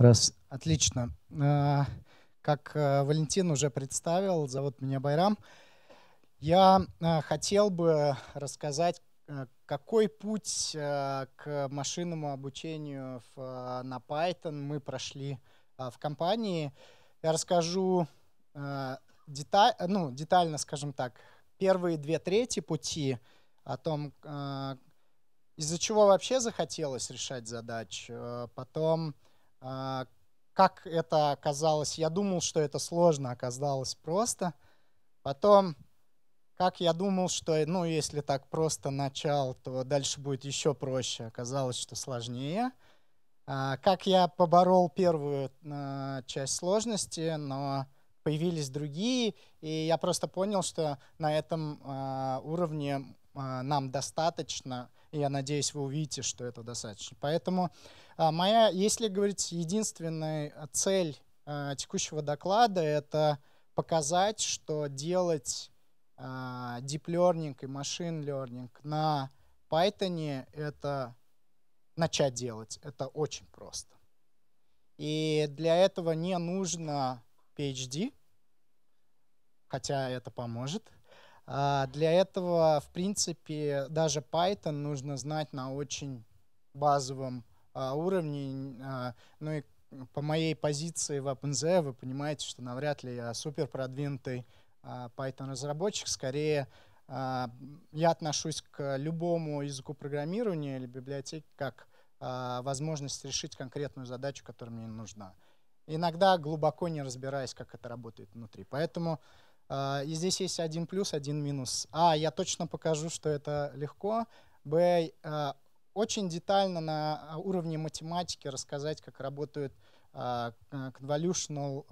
Раз. Отлично. Э, как э, Валентин уже представил, зовут меня Байрам. Я э, хотел бы рассказать, какой путь к машинному обучению на Python мы прошли в компании. Я расскажу деталь, ну, детально, скажем так, первые две трети пути о том, из-за чего вообще захотелось решать задачу, потом а, как это оказалось? Я думал, что это сложно, оказалось просто. Потом, как я думал, что, ну, если так просто начал, то дальше будет еще проще. Оказалось, что сложнее. А, как я поборол первую а, часть сложности, но появились другие, и я просто понял, что на этом уровне а, нам достаточно, и я надеюсь, вы увидите, что это достаточно. Поэтому а, моя, если говорить, единственная цель а, текущего доклада — это показать, что делать deep learning и machine learning на Python — это начать делать. Это очень просто. И для этого не нужно PhD, хотя это поможет — а, для этого, в принципе, даже Python нужно знать на очень базовом а, уровне. А, ну и по моей позиции в OpenZ вы понимаете, что навряд ли я супер продвинутый Python-разработчик. Скорее, я отношусь к любому языку программирования или библиотеке как возможность решить конкретную задачу, которая мне нужна. Иногда глубоко не разбираясь, как это работает внутри. Поэтому а, и здесь есть один плюс, один минус. А, я точно покажу, что это легко. Б, а, очень детально на а, уровне математики рассказать, как работают convolutional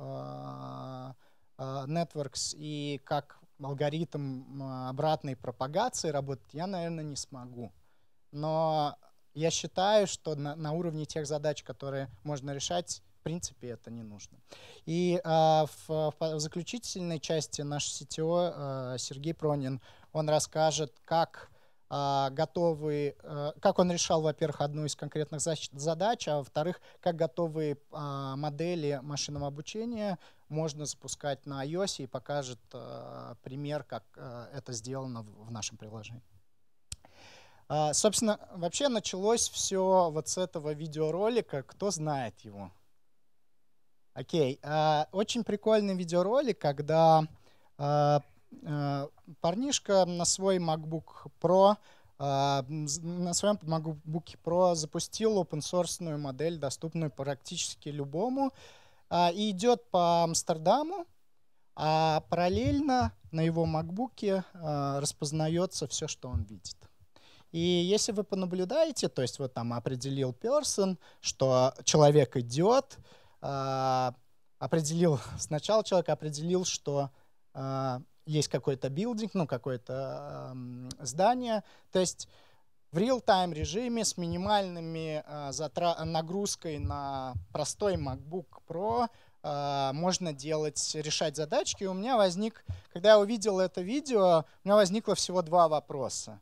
networks и как алгоритм обратной пропагации работать, я, наверное, не смогу. Но я считаю, что на, на уровне тех задач, которые можно решать, принципе это не нужно. И а, в, в заключительной части наш CTO а, Сергей Пронин, он расскажет, как а, готовы, а, как он решал, во-первых, одну из конкретных задач, а во-вторых, как готовые а, модели машинного обучения можно запускать на iOS и покажет пример, как это сделано в нашем приложении. Собственно, вообще началось все вот с этого видеоролика. Кто знает его? Окей. Okay. Э, очень прикольный видеоролик, когда э, э, парнишка на свой MacBook Pro на своем MacBook Pro запустил open source модель, доступную практически любому, и идет по Амстердаму, а параллельно на его MacBook распознается все, что он видит. И если вы понаблюдаете, то есть вот там определил person, что человек идет, а, определил, сначала человек определил, что а, есть какой-то билдинг, ну, какое-то здание. То есть в real-time режиме с минимальными а, затра- нагрузкой на простой MacBook Pro можно делать, решать задачки. И у меня возник, когда я увидел это видео, у меня возникло всего два вопроса.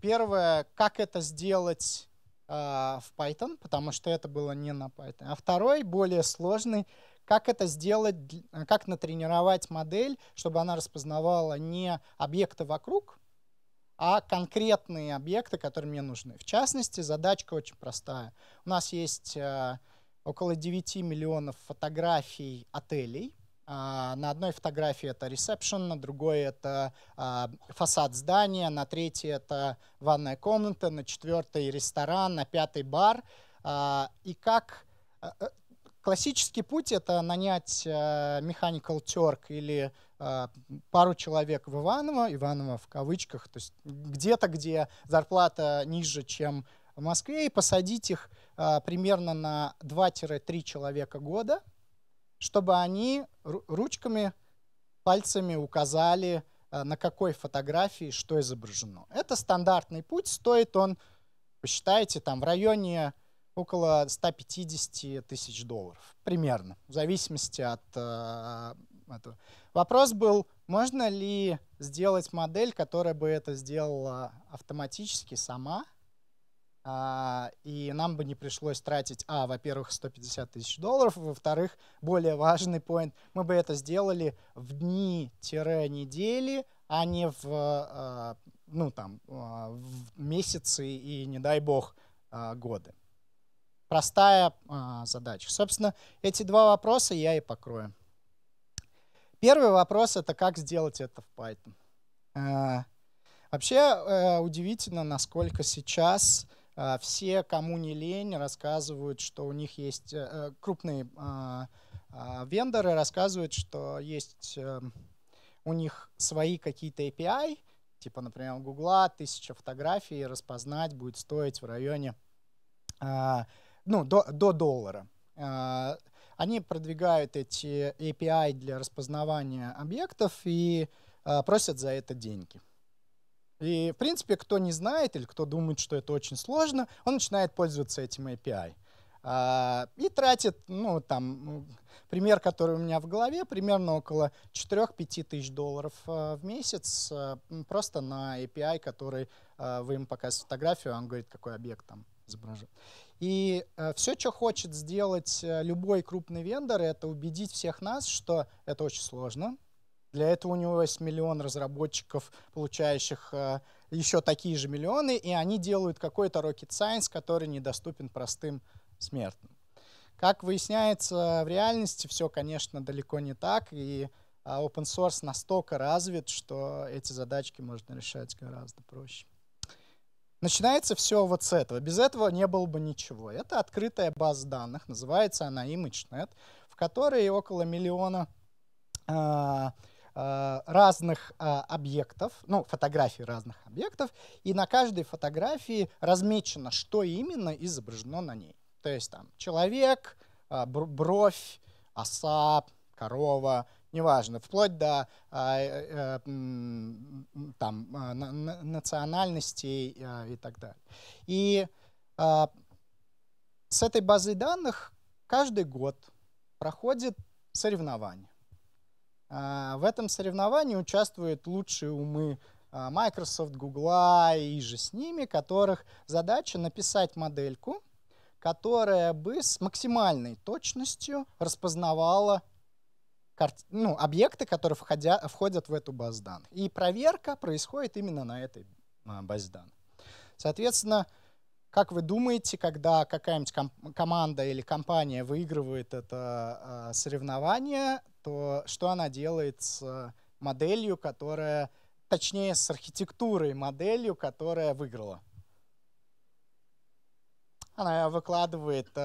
Первое, как это сделать а, в Python, потому что это было не на Python. А второй, более сложный, как это сделать, а, как натренировать модель, чтобы она распознавала не объекты вокруг, а конкретные объекты, которые мне нужны. В частности, задачка очень простая. У нас есть а, около 9 миллионов фотографий отелей – а, на одной фотографии это ресепшн, на другой это а, фасад здания, на третьей это ванная комната, на четвертой ресторан, на пятый бар. А, и как э, классический путь это нанять э, mechanical turk или пару человек в Иваново, Иваново в кавычках, то есть где-то, где зарплата ниже, чем в Москве, и посадить их примерно на 2-3 человека года – чтобы они ручками, пальцами указали, э, на какой фотографии что изображено. Это стандартный путь, стоит он, посчитайте, там в районе около 150 тысяч долларов, примерно, в зависимости от э, этого. Вопрос был, можно ли сделать модель, которая бы это сделала автоматически сама, а, и нам бы не пришлось тратить, а, во-первых, 150 тысяч долларов, во-вторых, более важный поинт, мы бы это сделали в дни-недели, а не в, а, ну, там, а, в месяцы и, не дай бог, годы. Простая задача. Собственно, эти два вопроса я и покрою. Первый вопрос — это как сделать это в Python. Вообще э, удивительно, насколько сейчас Э, все, кому не лень, рассказывают, что у них есть э, э, крупные а, а, вендоры рассказывают, что есть у них свои какие-то API, типа, например, у Гугла тысяча фотографий распознать будет стоить в районе а, ну, до, до доллара. Они продвигают эти API для распознавания объектов и просят за это деньги. И, в принципе, кто не знает или кто думает, что это очень сложно, он начинает пользоваться этим API. А, и тратит, ну, там, пример, который у меня в голове, примерно около 4-5 тысяч долларов а, в месяц а, просто на API, который вы им показываете фотографию, он говорит, какой объект там изображен. И все, что хочет сделать э, любой крупный вендор, это убедить всех нас, что это очень сложно, для этого у него есть миллион разработчиков, получающих э, еще такие же миллионы, и они делают какой-то rocket science, который недоступен простым смертным. Как выясняется, в реальности все, конечно, далеко не так, и а, open source настолько развит, что эти задачки можно решать гораздо проще. Начинается все вот с этого. Без этого не было бы ничего. Это открытая база данных, называется она ImageNet, в которой около миллиона э, Э, разных э, объектов, ну, фотографий разных объектов, и на каждой фотографии размечено, что именно изображено на ней. То есть там человек, э, бровь, оса, корова, неважно, вплоть до а, там, национальностей и так далее. И а, с этой базой данных каждый год проходит соревнование. А, в этом соревновании участвуют лучшие умы а, Microsoft, Google и же с ними, которых задача написать модельку, которая бы с максимальной точностью распознавала ну, объекты, которые входя, входят в эту базу данных. И проверка происходит именно на этой а, базе данных. Соответственно, как вы думаете, когда какая-нибудь ком команда или компания выигрывает это э, соревнование, то что она делает с моделью, которая, точнее, с архитектурой моделью, которая выиграла. Она выкладывает э,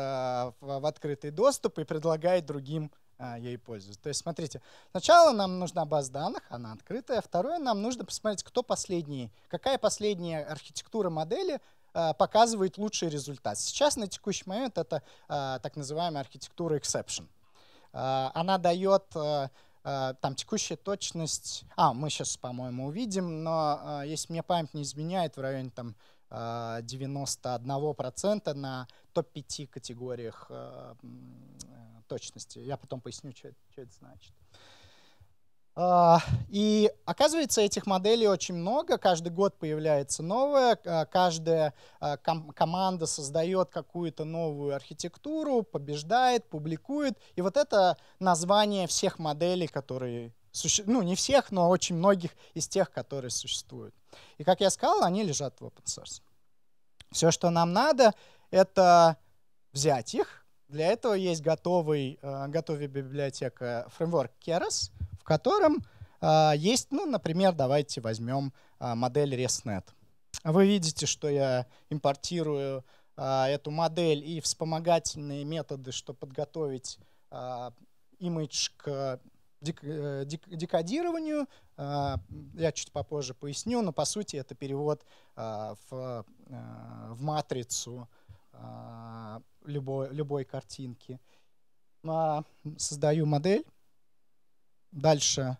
в, в открытый доступ и предлагает другим э, ей пользоваться. То есть, смотрите, сначала нам нужна база данных, она открытая. Второе, нам нужно посмотреть, кто последний, какая последняя архитектура модели а, показывает лучший результат. Сейчас на текущий момент это э, так называемая архитектура exception. А, она дает э, э, там текущая точность, а, мы сейчас, по-моему, увидим, но э, если мне память не изменяет, в районе там 91% на топ-5 категориях точности. Я потом поясню, что, что это значит. Uh, а, и оказывается, этих моделей очень много, каждый год появляется новая, а, каждая а, команда создает какую-то новую архитектуру, побеждает, публикует. И вот это название всех моделей, которые ну не всех, но очень многих из тех, которые существуют. И как я сказал, они лежат в open source. Все, что нам надо, это взять их. Для этого есть готовый, готовая библиотека фреймворк Keras — в котором э, есть, ну, например, давайте возьмем э, модель ResNet. Вы видите, что я импортирую э, эту модель и вспомогательные методы, чтобы подготовить э, имидж к дек, э, дек, декодированию. Я чуть попозже поясню, но по сути это перевод в, э, в матрицу любой, любой картинки. Создаю модель дальше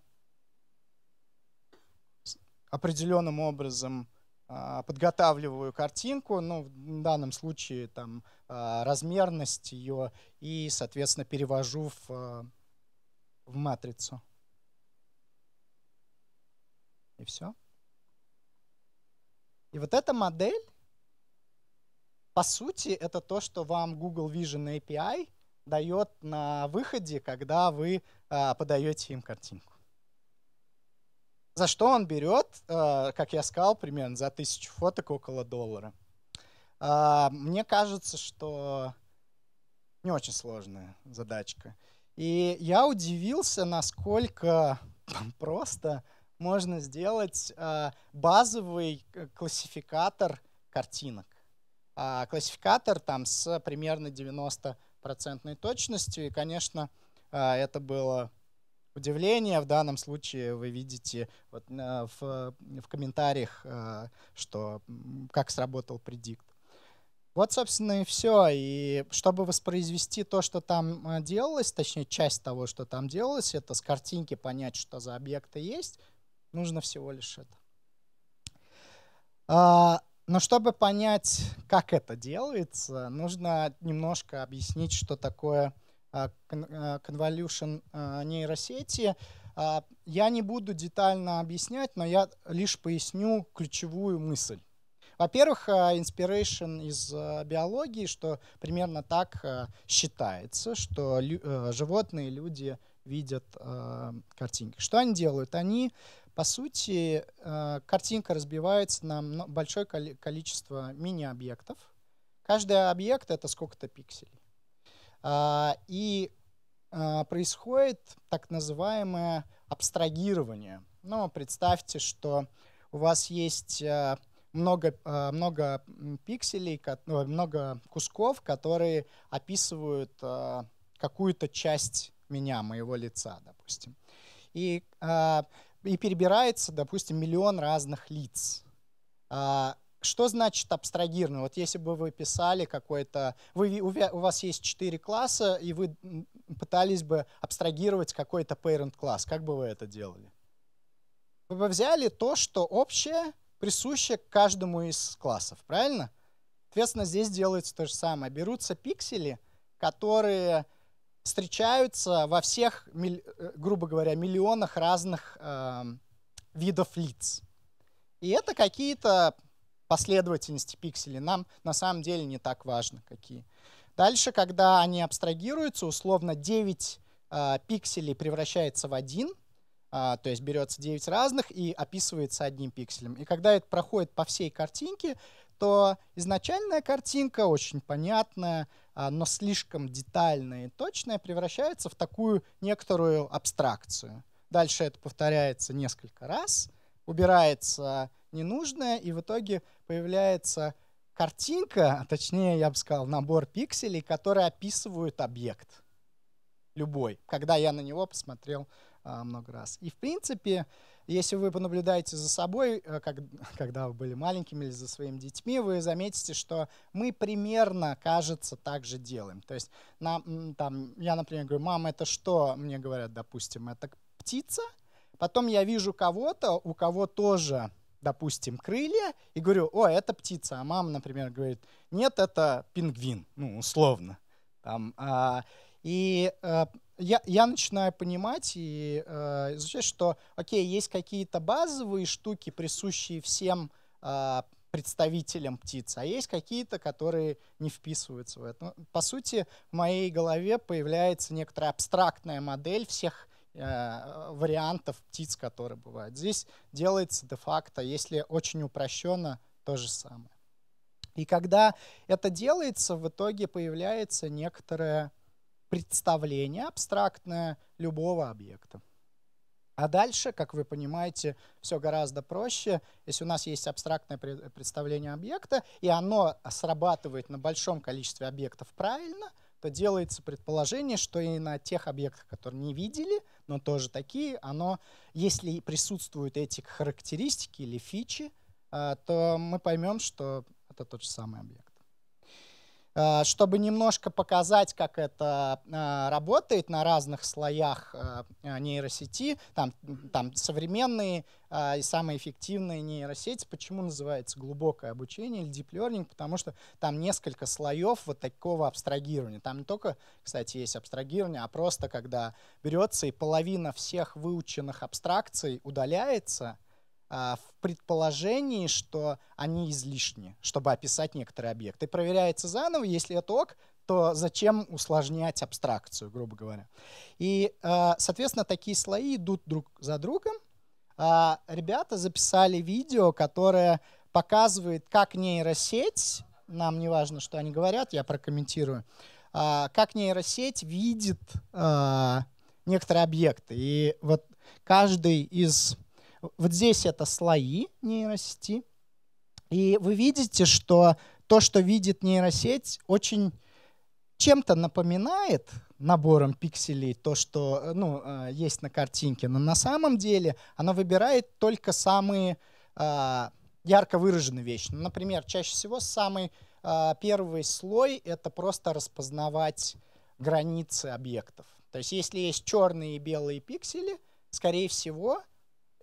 определенным образом а, подготавливаю картинку, ну, в данном случае там а, размерность ее, и, соответственно, перевожу в, а, в матрицу. И все. И вот эта модель, по сути, это то, что вам Google Vision API дает на выходе, когда вы э, подаете им картинку. За что он берет, э, как я сказал, примерно за тысячу фоток около доллара. Э, мне кажется, что не очень сложная задачка. И я удивился, насколько просто можно сделать э, базовый классификатор картинок. Э, классификатор там с примерно 90 процентной точностью. И, конечно, а, это было удивление. В данном случае вы видите вот, а, в, в комментариях, а, что, как сработал предикт. Вот, собственно, и все. И чтобы воспроизвести то, что там делалось, точнее, часть того, что там делалось, это с картинки понять, что за объекты есть, нужно всего лишь это. Но чтобы понять, как это делается, нужно немножко объяснить, что такое а, а, convolution а, нейросети. Я не буду детально объяснять, но я лишь поясню ключевую мысль. Во-первых, inspiration из биологии, что примерно так считается, что животные, люди видят картинки. Что они делают? Они по сути, э, картинка разбивается на большое количество мини-объектов. Каждый объект — это сколько-то пикселей. А, и а, происходит так называемое абстрагирование. Ну, представьте, что у вас есть э, много, э, много пикселей, много кусков, которые описывают какую-то часть меня, моего лица, допустим. И а, и перебирается, допустим, миллион разных лиц. А, что значит абстрагированно? Вот если бы вы писали какое то Вы, у вас есть четыре класса, и вы пытались бы абстрагировать какой-то parent-класс. Как бы вы это делали? Вы бы взяли то, что общее, присуще каждому из классов, правильно? Соответственно, здесь делается то же самое. Берутся пиксели, которые встречаются во всех, э, грубо говоря, миллионах разных э, видов лиц. И это какие-то последовательности пикселей. Нам на самом деле не так важно, какие. Дальше, когда они абстрагируются, условно 9 э, пикселей превращается в один, э, то есть берется 9 разных и описывается одним пикселем. И когда это проходит по всей картинке, что изначальная картинка очень понятная, а, но слишком детальная и точная превращается в такую некоторую абстракцию. Дальше это повторяется несколько раз, убирается ненужное, и в итоге появляется картинка, а точнее, я бы сказал, набор пикселей, которые описывают объект любой, когда я на него посмотрел а, много раз. И, в принципе, если вы понаблюдаете за собой, э, как, когда вы были маленькими или за своими детьми, вы заметите, что мы примерно, кажется, так же делаем. То есть нам, там, я, например, говорю, мама, это что? Мне говорят, допустим, это птица. Потом я вижу кого-то, у кого тоже допустим, крылья, и говорю, о, это птица, а мама, например, говорит, нет, это пингвин, ну, условно. Там, а, и а, я, я начинаю понимать и э, изучать, что, окей, есть какие-то базовые штуки, присущие всем э, представителям птиц, а есть какие-то, которые не вписываются в это. Ну, по сути, в моей голове появляется некоторая абстрактная модель всех э, вариантов птиц, которые бывают. Здесь делается де-факто, если очень упрощенно, то же самое. И когда это делается, в итоге появляется некоторая представление абстрактное любого объекта. А дальше, как вы понимаете, все гораздо проще. Если у нас есть абстрактное представление объекта, и оно срабатывает на большом количестве объектов правильно, то делается предположение, что и на тех объектах, которые не видели, но тоже такие, оно, если присутствуют эти характеристики или фичи, а, то мы поймем, что это тот же самый объект. Э, чтобы немножко показать, как это э, работает на разных слоях э, нейросети, там, там современные и самые эффективные нейросети, почему называется глубокое обучение или deep learning, потому что там несколько слоев вот такого абстрагирования. Там не только, кстати, есть абстрагирование, а просто когда берется и половина всех выученных абстракций удаляется — а, в предположении, что они излишни, чтобы описать некоторый объект. И проверяется заново, если это ок, то зачем усложнять абстракцию, грубо говоря. И, а, соответственно, такие слои идут друг за другом. А, ребята записали видео, которое показывает, как нейросеть, нам не важно, что они говорят, я прокомментирую, как нейросеть видит некоторые объекты. И вот каждый из вот здесь это слои нейросети. И вы видите, что то, что видит нейросеть, очень чем-то напоминает набором пикселей то, что э, ну, э, есть на картинке. Но на самом деле она выбирает только самые а, ярко выраженные вещи. Ну, например, чаще всего самый а, первый слой — это просто распознавать границы объектов. То есть если есть черные и белые пиксели, скорее всего,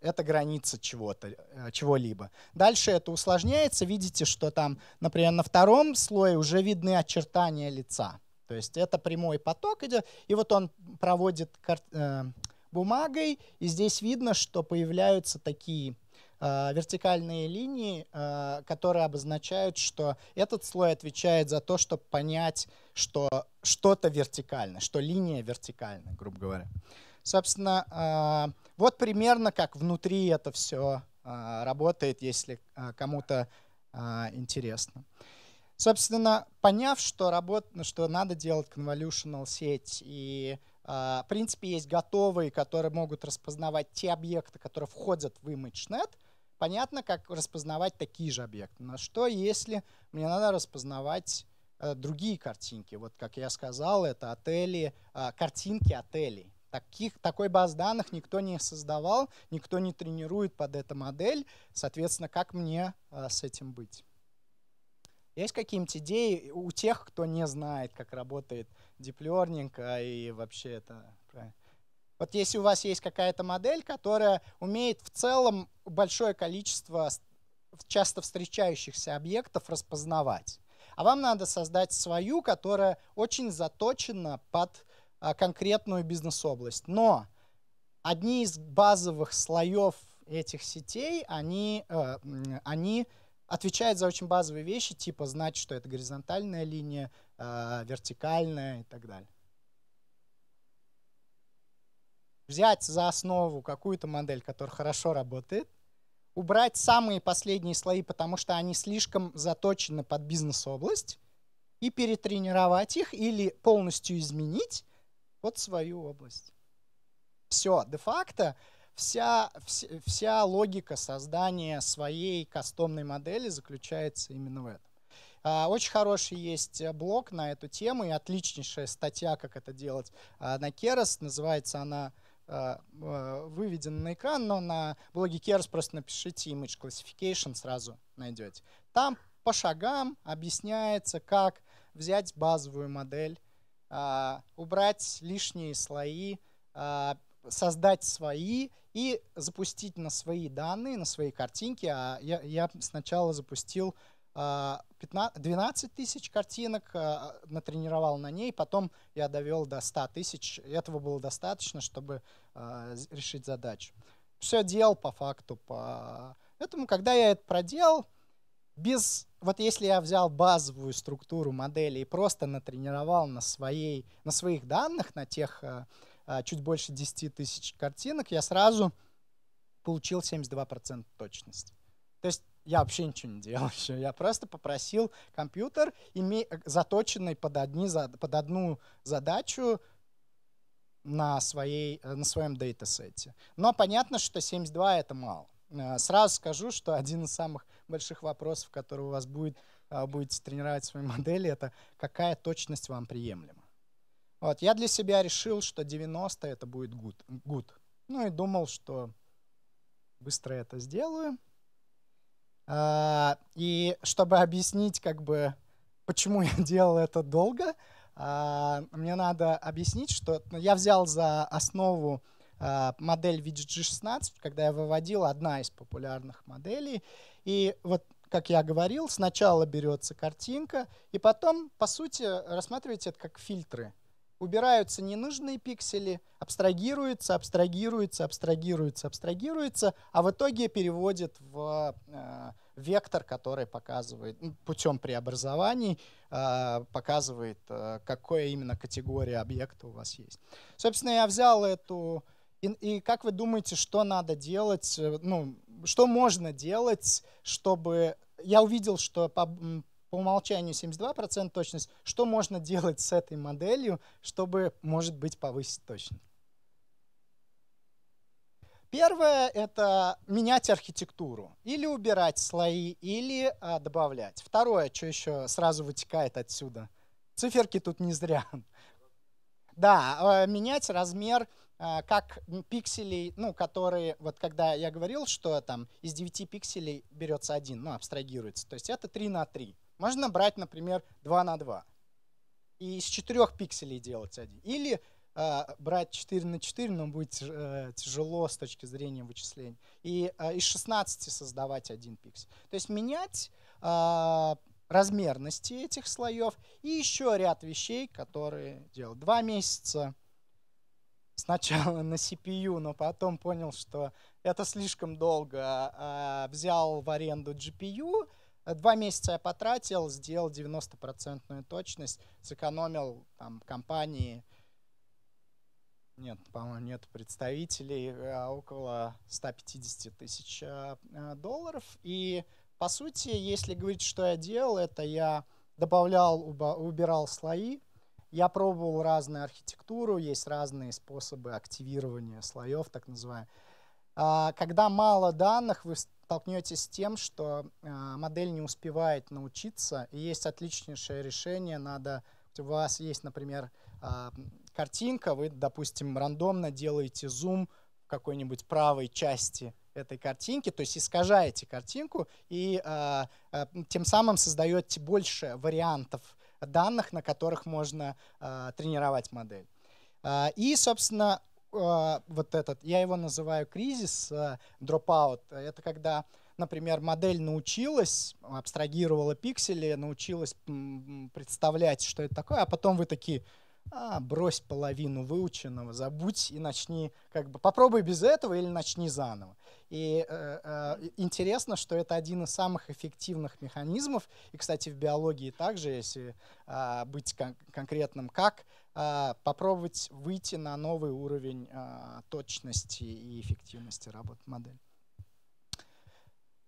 это граница чего-то, э, чего-либо. Дальше это усложняется. Видите, что там, например, на втором слое уже видны очертания лица. То есть это прямой поток идет, и вот он проводит э, бумагой, и здесь видно, что появляются такие э, вертикальные линии, которые обозначают, что этот слой отвечает за то, чтобы понять, что что-то вертикально, что линия вертикальна, грубо говоря. Собственно, вот примерно как внутри это все а, работает, если а, кому-то а, интересно. Собственно, поняв, что, работ... что надо делать convolutional сеть, и в принципе есть готовые, которые могут распознавать те объекты, которые входят в ImageNet, понятно, как распознавать такие же объекты. На что, если мне надо распознавать э, другие картинки? Вот, как я сказал, это отели, картинки отелей. Таких, такой баз данных никто не создавал, никто не тренирует под эту модель. Соответственно, как мне а, с этим быть? Есть какие-нибудь идеи у тех, кто не знает, как работает deep learning а и вообще это? А, вот если у вас есть какая-то модель, которая умеет в целом большое количество часто встречающихся объектов распознавать, а вам надо создать свою, которая очень заточена под а, конкретную бизнес-область. Но одни из базовых слоев этих сетей, они, э, они отвечают за очень базовые вещи, типа знать, что это горизонтальная линия, а, вертикальная и так далее. Взять за основу какую-то модель, которая хорошо работает, убрать самые последние слои, потому что они слишком заточены под бизнес-область, и перетренировать их или полностью изменить, под свою область. Все, де-факто вся, вся, логика создания своей кастомной модели заключается именно в этом. А, очень хороший есть блог на эту тему и отличнейшая статья, как это делать а, на Керос. Называется она а, выведена на экран, но на блоге Керос просто напишите image classification, сразу найдете. Там по шагам объясняется, как взять базовую модель а, убрать лишние слои, а, создать свои и запустить на свои данные, на свои картинки. А я, сначала запустил 15, а, 12 тысяч картинок, натренировал на ней, потом я довел до 100 тысяч. Этого было достаточно, чтобы решить задачу. Все делал по факту. По... Поэтому, когда я это проделал, без, вот если я взял базовую структуру модели и просто натренировал на, своей, на своих данных, на тех э, э, чуть больше 10 тысяч картинок, я сразу получил 72% точности. То есть я вообще ничего не делал еще. Я просто попросил компьютер, име... Э, заточенный под, одни, под одну задачу на, своей, на своем дейтасете. Но понятно, что 72 — это мало. Сразу скажу, что один из самых больших вопросов, которые у вас будет, а, будете тренировать свои модели, это какая точность вам приемлема. Вот, я для себя решил, что 90 это будет good, good. Ну и думал, что быстро это сделаю. А, и чтобы объяснить, как бы, почему я делал это долго, а, мне надо объяснить, что ну, я взял за основу модель VGG16, когда я выводил одна из популярных моделей, и вот как я говорил, сначала берется картинка, и потом, по сути, рассматриваете это как фильтры. Убираются ненужные пиксели, абстрагируется, абстрагируется, абстрагируется, абстрагируется, а в итоге переводит в э, вектор, который показывает ну, путем преобразований, э, показывает, э, какая именно категория объекта у вас есть. Собственно, я взял эту и, и как вы думаете, что надо делать, э, ну, что можно делать, чтобы... Я увидел, что по, по умолчанию 72% точность. Что можно делать с этой моделью, чтобы, может быть, повысить точность? Первое — это менять архитектуру. Или убирать слои, или а, добавлять. Второе, что еще сразу вытекает отсюда. Циферки тут не зря. Да, э, менять размер э, как пикселей, ну, которые, вот когда я говорил, что там из 9 пикселей берется один, ну, абстрагируется. То есть это 3 на 3. Можно брать, например, 2 на 2. И из 4 пикселей делать один. Или э, брать 4 на 4, но будет э, тяжело с точки зрения вычислений. И э, из 16 создавать один пиксель. То есть менять э, размерности этих слоев и еще ряд вещей, которые делал два месяца. Сначала на CPU, но потом понял, что это слишком долго. А, а, взял в аренду GPU, два месяца я потратил, сделал 90% точность, сэкономил там, компании, нет, по-моему, нет представителей, а, около 150 тысяч долларов. И по сути, если говорить, что я делал, это я добавлял, убирал слои, я пробовал разную архитектуру, есть разные способы активирования слоев, так называемые. А, когда мало данных, вы столкнетесь с тем, что а, модель не успевает научиться, и есть отличнейшее решение, надо у вас есть, например, а, картинка, вы, допустим, рандомно делаете зум в какой-нибудь правой части этой картинки, то есть искажаете картинку и э, э, тем самым создаете больше вариантов данных, на которых можно э, тренировать модель. Э, и, собственно, э, вот этот, я его называю кризис, э, дропаут, это когда например, модель научилась, абстрагировала пиксели, научилась представлять, что это такое, а потом вы такие, а, брось половину выученного, забудь и начни, как бы, попробуй без этого или начни заново. И э, э, интересно, что это один из самых эффективных механизмов, и, кстати, в биологии также, если э, быть кон- конкретным, как э, попробовать выйти на новый уровень э, точности и эффективности работы модели.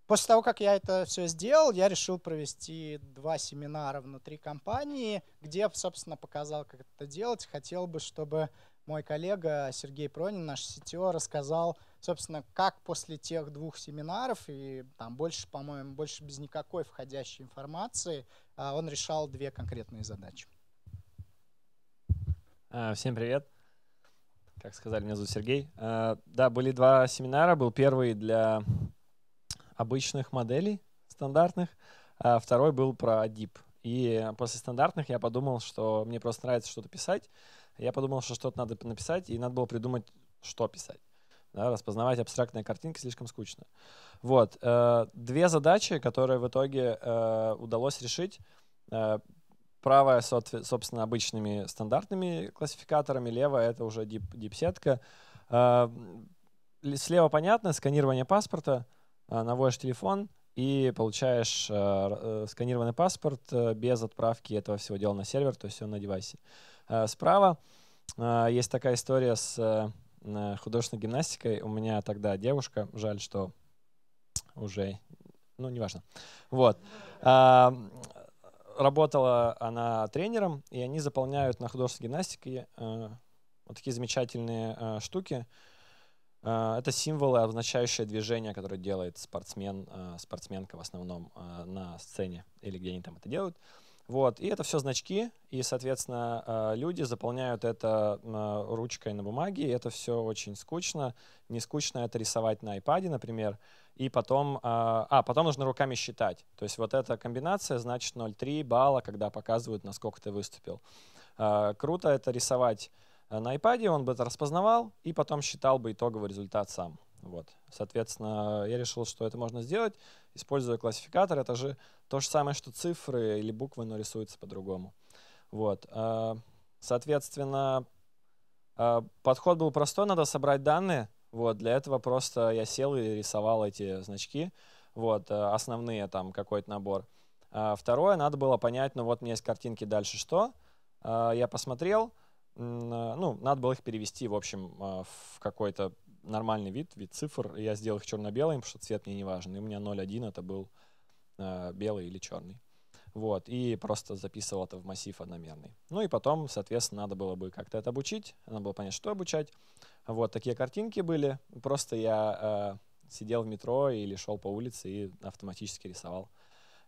После того, как я это все сделал, я решил провести два семинара внутри компании, где, собственно, показал, как это делать. Хотел бы, чтобы мой коллега Сергей Пронин, наш CTO, рассказал, собственно, как после тех двух семинаров и там больше, по-моему, больше без никакой входящей информации а, он решал две конкретные задачи. А, всем привет. Как сказали, меня зовут Сергей. А, да, были два семинара. Был первый для обычных моделей стандартных, а второй был про Deep. И после стандартных я подумал, что мне просто нравится что-то писать. Я подумал, что что-то надо написать, и надо было придумать, что писать. Да, распознавать абстрактные картинки слишком скучно. Вот. Э, две задачи, которые в итоге э, удалось решить. Э, правая, собственно, обычными стандартными классификаторами, левая — это уже дип-сетка. слева понятно, сканирование паспорта — Э, наводишь телефон и получаешь э, э, сканированный паспорт без отправки этого всего дела на сервер, то есть он на девайсе. Справа есть такая история с художественной гимнастикой. У меня тогда девушка, жаль, что уже, ну, неважно. Вот. Работала она тренером, и они заполняют на художественной гимнастике вот такие замечательные штуки. А, это символы, обозначающие движение, которое делает спортсмен, а, спортсменка в основном а, на сцене или где они там это делают. Вот. И это все значки, и, соответственно, люди заполняют это ручкой на бумаге, и это все очень скучно. Не скучно это рисовать на iPad, например, и потом... А, потом нужно руками считать. То есть вот эта комбинация значит 0,3 балла, когда показывают, насколько ты выступил. Круто это рисовать Э, на iPad, он бы это распознавал и потом считал бы итоговый результат сам. Вот. Соответственно, я решил, что это можно сделать, используя классификатор. Это же то же самое, что цифры или буквы, но рисуются по-другому. Вот. Э, соответственно, э, подход был простой, надо собрать данные. Вот. Для этого просто я сел и рисовал эти значки, вот. основные там какой-то набор. Второе, надо было понять, ну вот у меня есть картинки, дальше что. Я посмотрел, Э, ну, надо было их перевести, в общем, э, в какой-то нормальный вид, вид цифр. Я сделал их черно-белым, потому что цвет мне не важен. И у меня 0,1 это был э, белый или черный. Вот, и просто записывал это в массив одномерный. Ну и потом, соответственно, надо было бы как-то это обучить, надо было понять, что обучать. Вот такие картинки были. Просто я э, сидел в метро или шел по улице и автоматически рисовал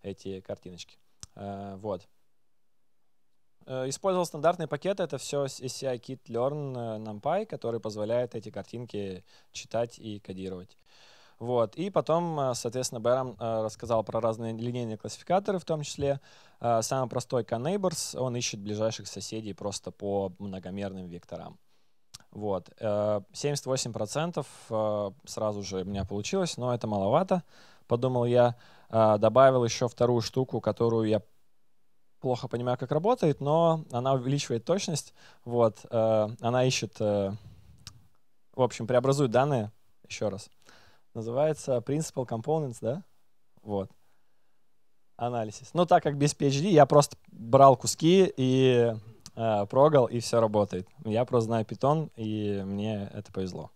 эти картиночки. Э, вот. Э, использовал стандартные пакеты, это все SCI Kit Learn э, NumPy, который позволяет эти картинки читать и кодировать. Вот. И потом, э, соответственно, Бэром рассказал про разные линейные классификаторы, в том числе. Самый простой CoNeighbors, он ищет ближайших соседей просто по многомерным векторам. Вот. 78% сразу же у меня получилось, но это маловато, подумал я. Добавил еще вторую штуку, которую я плохо понимаю, как работает, но она увеличивает точность. Вот, э, она ищет, э, в общем, преобразует данные, еще раз. Называется Principal Components, да? Вот. Анализис. Ну, так как без PhD, я просто брал куски и э, прогал, и все работает. Я просто знаю Python, и мне это повезло.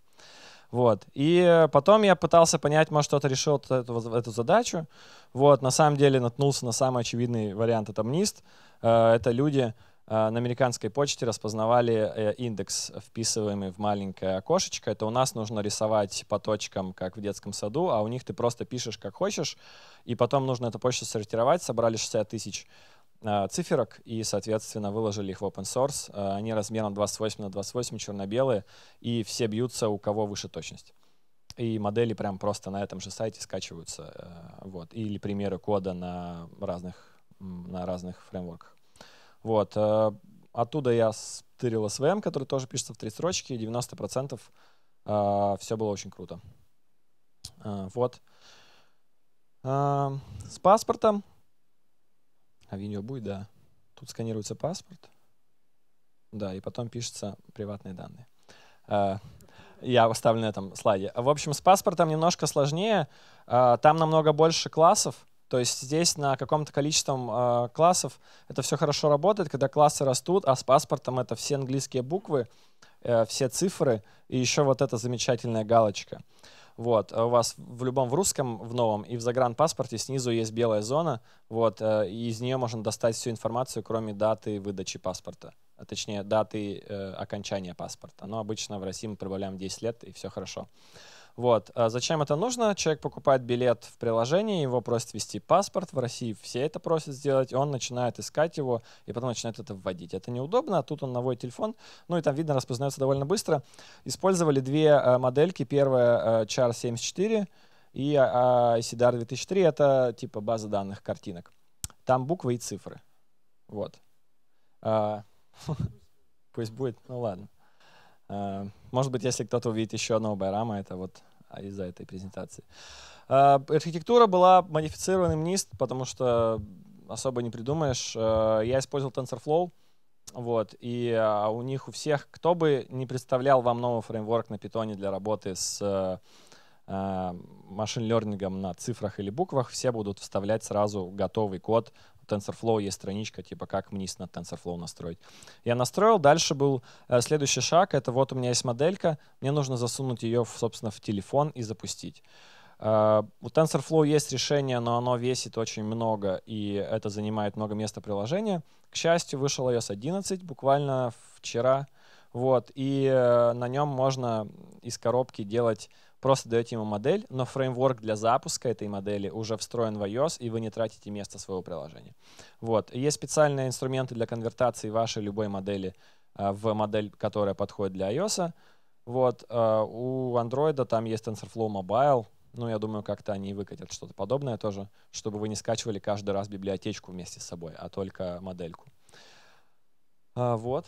Вот. И э, потом я пытался понять, может, кто-то решил эту, эту задачу. Вот, на самом деле наткнулся на самый очевидный вариант. Это МНИСТ. Э, это люди э, на американской почте распознавали индекс, вписываемый в маленькое окошечко. Это у нас нужно рисовать по точкам, как в детском саду, а у них ты просто пишешь, как хочешь, и потом нужно эту почту сортировать. Собрали 60 тысяч Э, циферок и, соответственно, выложили их в open source. Э, они размером 28 на 28 черно-белые, и все бьются, у кого выше точность. И модели прям просто на этом же сайте скачиваются. Э, вот. Или примеры кода на разных, на разных фреймворках. Вот. Оттуда я стырил SVM, который тоже пишется в три строчки, 90% все было очень круто. Вот. С паспортом а видео будет, да. Тут сканируется паспорт. Да, и потом пишутся приватные данные. А, я оставлю на этом слайде. В общем, с паспортом немножко сложнее. А, там намного больше классов. То есть здесь на каком-то количеством а, классов это все хорошо работает, когда классы растут, а с паспортом это все английские буквы, э, все цифры и еще вот эта замечательная галочка. Вот, а у вас в любом в русском, в новом и в загранпаспорте снизу есть белая зона, вот, э, и из нее можно достать всю информацию, кроме даты выдачи паспорта, а точнее даты э, окончания паспорта. Но обычно в России мы прибавляем 10 лет, и все хорошо. Вот. А зачем это нужно? Человек покупает билет в приложении, его просят ввести паспорт, в России все это просят сделать, он начинает искать его и потом начинает это вводить. Это неудобно, а тут он наводит телефон, ну и там видно, распознается довольно быстро. Использовали две а, модельки, первая а, Char 74 и а, ICDR 2003, это типа база данных картинок. Там буквы и цифры. Вот. А, пусть будет, ну ладно. Э, может быть, если кто-то увидит еще одного Байрама, это вот а, из-за этой презентации. Э, архитектура была модифицированным NIST, потому что особо не придумаешь. Э, я использовал TensorFlow, вот, и а, у них у всех, кто бы не представлял вам новый фреймворк на питоне для работы с машин-лернингом на цифрах или буквах, все будут вставлять сразу готовый код TensorFlow есть страничка, типа, как вниз на TensorFlow настроить. Я настроил, дальше был э, следующий шаг, это вот у меня есть моделька, мне нужно засунуть ее, собственно, в телефон и запустить. Э, у TensorFlow есть решение, но оно весит очень много, и это занимает много места приложения. К счастью, вышел iOS 11 буквально вчера, вот, и э, на нем можно из коробки делать Просто даете ему модель, но фреймворк для запуска этой модели уже встроен в iOS, и вы не тратите место своего приложения. Вот. Есть специальные инструменты для конвертации вашей любой модели а, в модель, которая подходит для iOS. Вот. А, у Android там есть TensorFlow Mobile. Ну, я думаю, как-то они выкатят что-то подобное тоже, чтобы вы не скачивали каждый раз библиотечку вместе с собой, а только модельку. А, вот.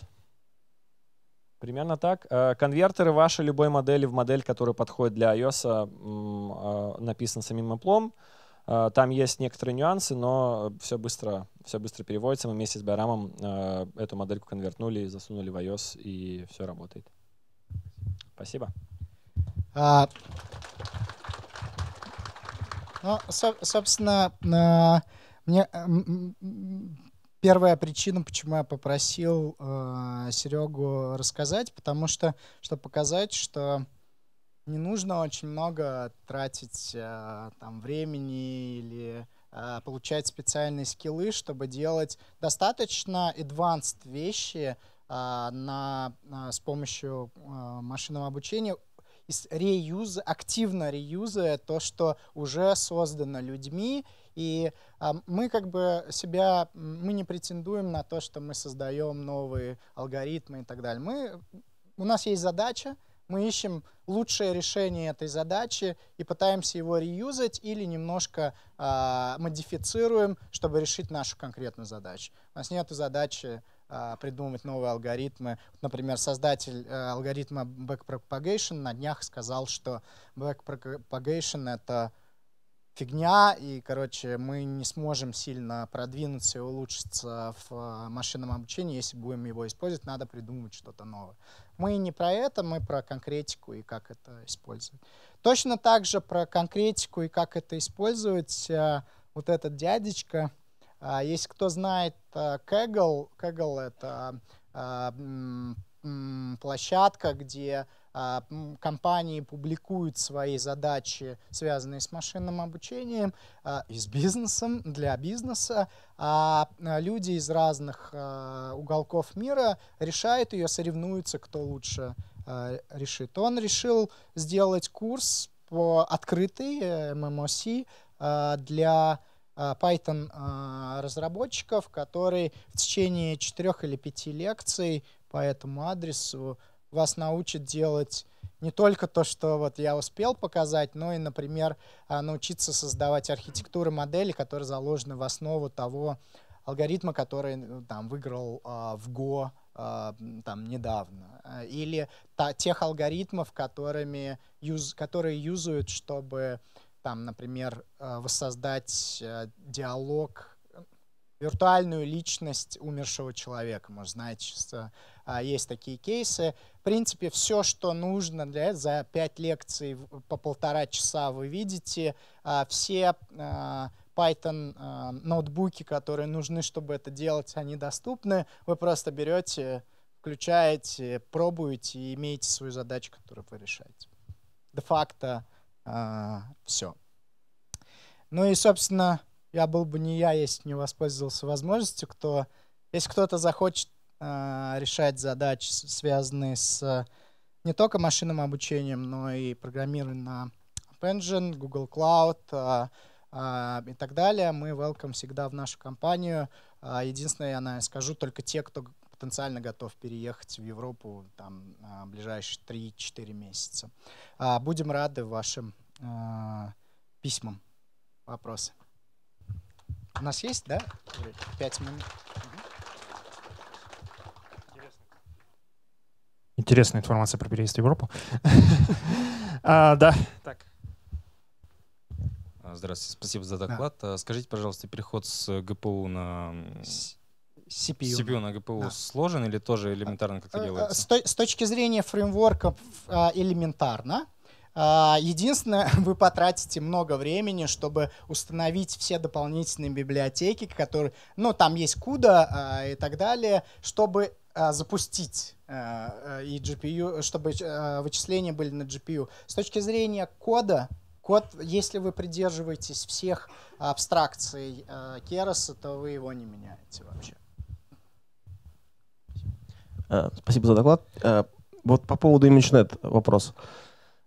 Примерно так. Э, конвертеры ваши любой модели в модель, которая подходит для iOS, э, э, написан самим Apple. Там есть некоторые нюансы, но все быстро, все быстро переводится. Мы вместе с Байрамом эту модельку конвертнули, засунули в iOS, и все работает. Спасибо. А, ну, собственно, мне первая причина, почему я попросил э, Серегу рассказать, потому что, чтобы показать, что не нужно очень много тратить э, там времени или э, получать специальные скиллы, чтобы делать достаточно advanced вещи э, на, э, с помощью э, машинного обучения реюза, активно реюзая то, что уже создано людьми, и а, мы как бы себя, мы не претендуем на то, что мы создаем новые алгоритмы и так далее. Мы, у нас есть задача, мы ищем лучшее решение этой задачи и пытаемся его реюзать или немножко э, модифицируем, чтобы решить нашу конкретную задачу. У нас нет задачи а, придумывать новые алгоритмы. Например, создатель э, алгоритма backpropagation на днях сказал, что backpropagation — это фигня, и, короче, мы не сможем сильно продвинуться и улучшиться в э, машинном обучении, если будем его использовать, надо придумать что-то новое. Мы не про это, мы про конкретику и как это использовать. Точно так же про конкретику и как это использовать э, вот этот дядечка — а, если кто знает Kaggle, э, Kaggle это а, площадка, где а, компании публикуют свои задачи, связанные с машинным обучением и с бизнесом, для бизнеса, а люди из разных уголков мира решают ее, соревнуются, кто лучше решит. Он решил сделать курс по открытый э, ММОСи эм, эм, для Э, Python э, разработчиков, который в течение четырех или пяти лекций по этому адресу вас научит делать не только то, что вот я успел показать, но и, например, э, научиться создавать архитектуры модели, которые заложены в основу того алгоритма, который там выиграл в Go там недавно, или та, тех алгоритмов, которыми, юз, которые юзают, чтобы там, например, э, воссоздать э, диалог, виртуальную личность умершего человека. Может, знаете, что а, есть такие кейсы. В принципе, все, что нужно для этого, за пять лекций по полтора часа вы видите а, все а, Python ноутбуки, которые нужны, чтобы это делать, они доступны. Вы просто берете, включаете, пробуете и имеете свою задачу, которую вы решаете. Де-факто а, все. Ну и, собственно, я был бы не я, если не воспользовался возможностью, кто, если кто-то захочет э, решать задачи, связанные с не только машинным обучением, но и программированием на App Engine, Google Cloud э, э, и так далее, мы welcome всегда в нашу компанию. Единственное, я наверное, скажу, только те, кто потенциально готов переехать в Европу там а, ближайшие 3-4 месяца. А, будем рады вашим а, письмам. Вопросы? У нас есть, да? Пять минут. Интересная информация про переезд в Европу. Да, так. Здравствуйте, спасибо за доклад. Да. Скажите, пожалуйста, переход с ГПУ на... С CPU. CPU на GPU да. сложен или тоже элементарно как-то э, э, делается? С, с точки зрения фреймворка а, элементарно. А, единственное, вы потратите много времени, чтобы установить все дополнительные библиотеки, которые, ну, там есть CUDA а, и так далее, чтобы запустить и GPU, чтобы вычисления были на GPU. С точки зрения кода, код, если вы придерживаетесь всех абстракций Keras, то вы его не меняете вообще. Э, спасибо за доклад. Э, вот по поводу ImageNet вопрос.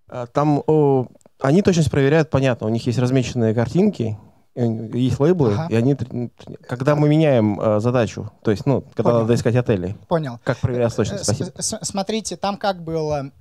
Э, там о, они точность проверяют, понятно, у них есть размеченные картинки, есть лейблы, ага. и они, когда мы меняем э, задачу, то есть, ну, когда Понял. надо искать отели. Понял. Как проверять точность? Спасибо. смотрите, там как было.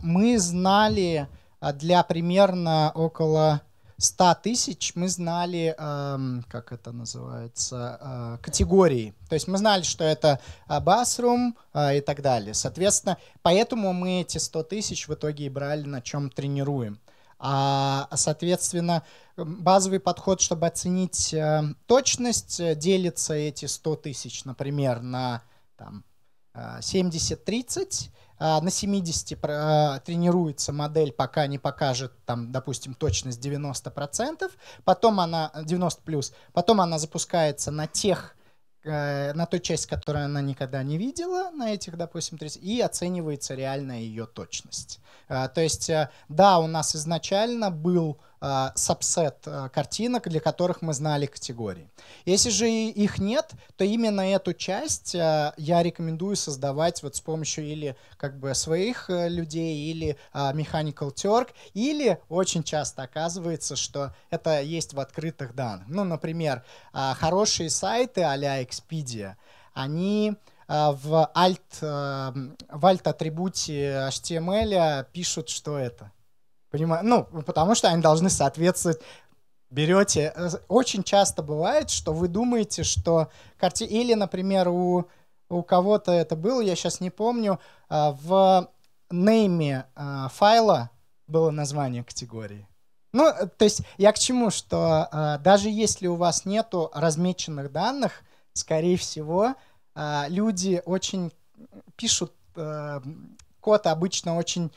Мы знали а, для примерно около 100 тысяч мы знали, эм, как это называется, э, категории. То есть мы знали, что это э, басрум э, и так далее. Соответственно, поэтому мы эти 100 тысяч в итоге и брали, на чем тренируем. А, соответственно, базовый подход, чтобы оценить э, точность, э, делится эти 100 тысяч, например, на там, 70-30, э, а, на 70 а, тренируется модель, пока не покажет, там, допустим, точность 90%, потом она, 90 плюс, потом она запускается на тех, э, на той части, которую она никогда не видела, на этих, допустим, 30, и оценивается реальная ее точность. А, то есть, э, да, у нас изначально был Э, сабсет э, картинок, для которых мы знали категории. Если же их нет, то именно эту часть э, я рекомендую создавать вот с помощью или как бы своих людей, или Mechanical Turk, или очень часто оказывается, что это есть в открытых данных. Ну, например, хорошие сайты а-ля Expedia, они в alt, в alt-атрибуте HTML пишут, что это Понимаю, ну, потому что они должны соответствовать берете... Э, очень часто бывает, что вы думаете, что карте... Или, например, у, у кого-то это было, я сейчас не помню, а, в нейме а, файла было название категории. Ну, э, то есть я к чему, что а, даже если у вас нету размеченных данных, скорее всего, люди очень пишут э, код обычно очень